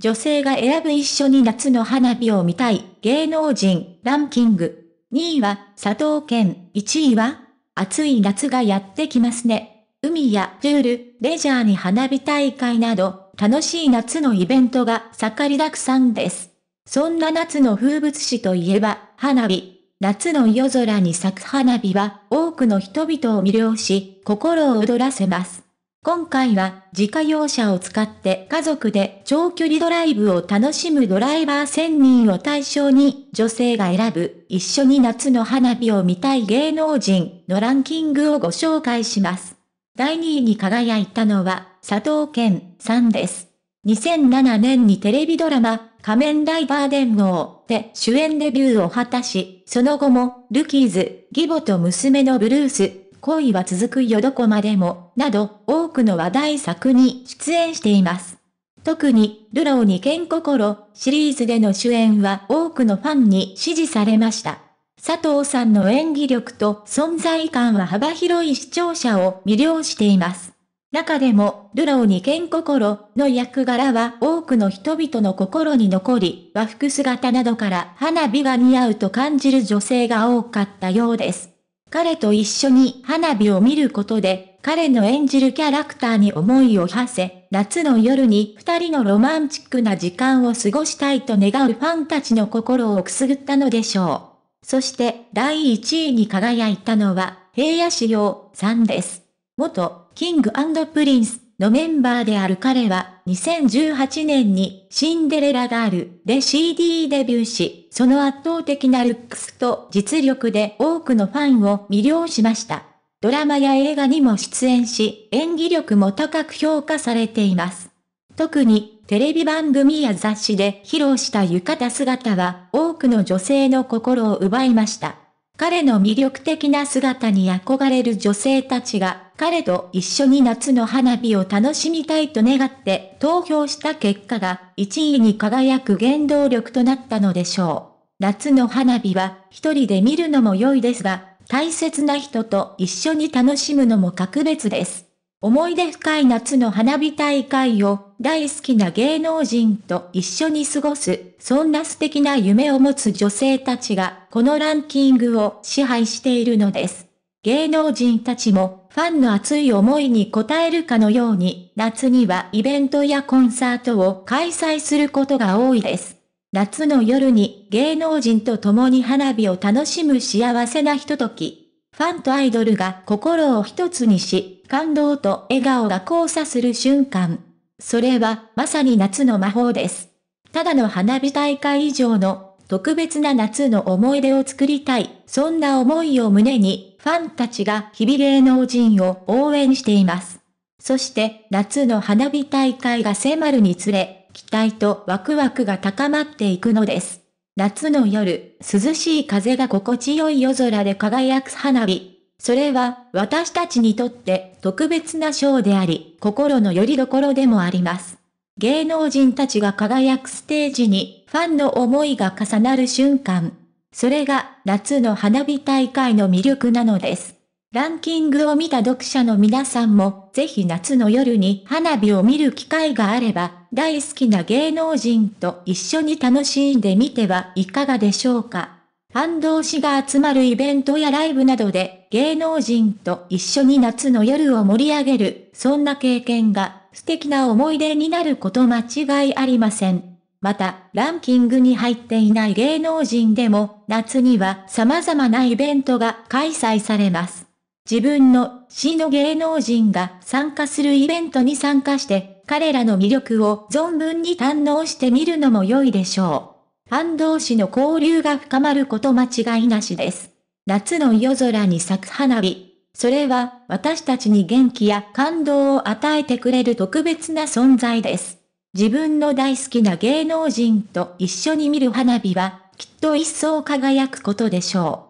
女性が選ぶ一緒に夏の花火を見たい芸能人ランキング。2位は佐藤健、1位は暑い夏がやってきますね。海やプール、レジャーに花火大会など、楽しい夏のイベントが盛りだくさんです。そんな夏の風物詩といえば、花火。夏の夜空に咲く花火は多くの人々を魅了し、心を躍らせます。今回は自家用車を使って家族で長距離ドライブを楽しむドライバー1000人を対象に女性が選ぶ一緒に夏の花火を見たい芸能人のランキングをご紹介します。第2位に輝いたのは佐藤健さんです。2007年にテレビドラマ仮面ライバー伝王で主演デビューを果たし、その後もルキーズ、義母と娘のブルース、恋は続くよどこまでも、など、多くの話題作に出演しています。特に、ルローに剣心シリーズでの主演は多くのファンに支持されました。佐藤さんの演技力と存在感は幅広い視聴者を魅了しています。中でも、ルローに剣心の役柄は多くの人々の心に残り、和服姿などから花火が似合うと感じる女性が多かったようです。彼と一緒に花火を見ることで、彼の演じるキャラクターに思いを馳せ、夏の夜に二人のロマンチックな時間を過ごしたいと願うファンたちの心をくすぐったのでしょう。そして第一位に輝いたのは、平野紫耀さんです。元、キングプリンス、のメンバーである彼は、2018年にシンデレラガールで CD デビューし、その圧倒的なルックスと実力で多くのファンを魅了しました。ドラマや映画にも出演し、演技力も高く評価されています。特に、テレビ番組や雑誌で披露した浴衣姿は、多くの女性の心を奪いました。彼の魅力的な姿に憧れる女性たちが、彼と一緒に夏の花火を楽しみたいと願って投票した結果が、1位に輝く原動力となったのでしょう。夏の花火は、一人で見るのも良いですが、大切な人と一緒に楽しむのも格別です。思い出深い夏の花火大会を大好きな芸能人と一緒に過ごす、そんな素敵な夢を持つ女性たちがこのランキングを支配しているのです。芸能人たちもファンの熱い思いに応えるかのように、夏にはイベントやコンサートを開催することが多いです。夏の夜に芸能人と共に花火を楽しむ幸せなひととき。ファンとアイドルが心を一つにし、感動と笑顔が交差する瞬間。それは、まさに夏の魔法です。ただの花火大会以上の、特別な夏の思い出を作りたい、そんな思いを胸に、ファンたちが日々芸能人を応援しています。そして、夏の花火大会が迫るにつれ、期待とワクワクが高まっていくのです。夏の夜、涼しい風が心地よい夜空で輝く花火。それは、私たちにとって特別な賞であり、心の拠り所でもあります。芸能人たちが輝くステージに、ファンの思いが重なる瞬間。それが、夏の花火大会の魅力なのです。ランキングを見た読者の皆さんも、ぜひ夏の夜に花火を見る機会があれば、大好きな芸能人と一緒に楽しんでみてはいかがでしょうか。ファン同士が集まるイベントやライブなどで芸能人と一緒に夏の夜を盛り上げる、そんな経験が素敵な思い出になること間違いありません。また、ランキングに入っていない芸能人でも、夏には様々なイベントが開催されます。自分の死の芸能人が参加するイベントに参加して、彼らの魅力を存分に堪能してみるのも良いでしょう。ファン同士の交流が深まること間違いなしです。夏の夜空に咲く花火。それは私たちに元気や感動を与えてくれる特別な存在です。自分の大好きな芸能人と一緒に見る花火は、きっと一層輝くことでしょう。